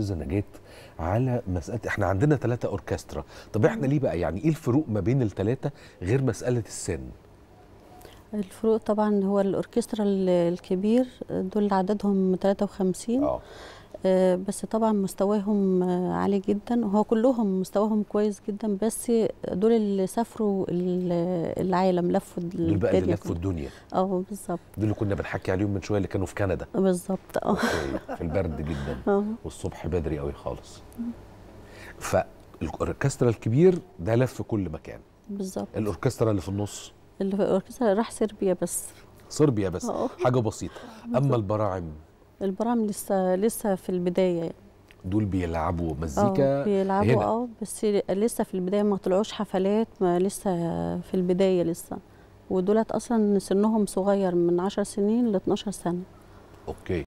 استاذه نجاه على مساله احنا عندنا ثلاثه اوركسترا طب احنا ليه بقى يعني ايه الفروق ما بين الثلاثه غير مساله السن الفروق طبعا هو الاوركسترا الكبير دول عددهم 53 اه آه، بس طبعا مستواهم آه، عالي جدا هو كلهم مستواهم كويس جدا بس دول اللي سافروا العالم لفوا الدنيا دول بقى اللي لفوا الدنيا اه بالظبط دول اللي كنا بنحكي عليهم من شويه اللي كانوا في كندا بالظبط اه في البرد جدا أوه. والصبح بدري قوي خالص فالاوركسترا الكبير ده لف كل مكان بالظبط الاوركسترا اللي في النص اللي في الاوركسترا راح صربيا بس صربيا بس أوه. حاجه بسيطه اما البراعم البرامج لسه لسه في البدايه يعني. دول بيلعبوا مزيكا اه بيلعبوا اه بس لسه في البدايه ما طلعوش حفلات ما لسه في البدايه لسه ودولت اصلا سنهم صغير من 10 سنين ل 12 سنه اوكي